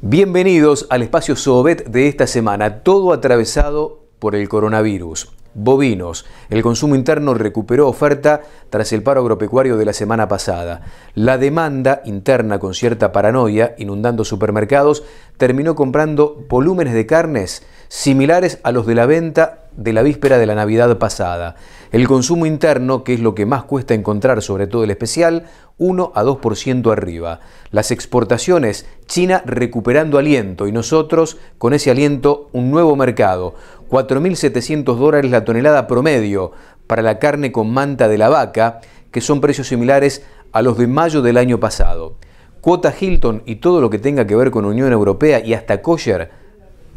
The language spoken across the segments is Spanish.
Bienvenidos al espacio Sovet de esta semana, todo atravesado por el coronavirus. Bovinos. El consumo interno recuperó oferta tras el paro agropecuario de la semana pasada. La demanda interna con cierta paranoia, inundando supermercados, terminó comprando volúmenes de carnes similares a los de la venta de la víspera de la Navidad pasada. El consumo interno, que es lo que más cuesta encontrar, sobre todo el especial, 1 a 2% arriba. Las exportaciones, China recuperando aliento y nosotros, con ese aliento, un nuevo mercado. 4.700 dólares la tonelada promedio para la carne con manta de la vaca, que son precios similares a los de mayo del año pasado. Cuota Hilton y todo lo que tenga que ver con Unión Europea y hasta Kosher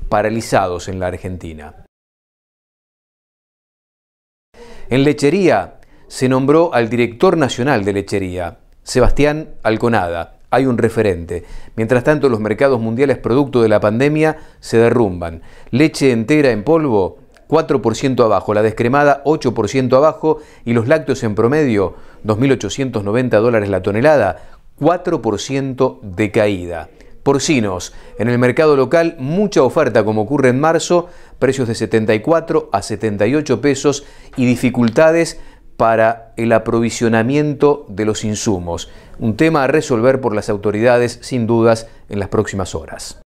paralizados en la Argentina. En lechería se nombró al director nacional de lechería, Sebastián Alconada. Hay un referente. Mientras tanto, los mercados mundiales producto de la pandemia se derrumban. Leche entera en polvo, 4% abajo, la descremada 8% abajo y los lácteos en promedio, 2.890 dólares la tonelada, 4% de caída. Porcinos. En el mercado local, mucha oferta, como ocurre en marzo, precios de 74 a 78 pesos y dificultades para el aprovisionamiento de los insumos. Un tema a resolver por las autoridades, sin dudas, en las próximas horas.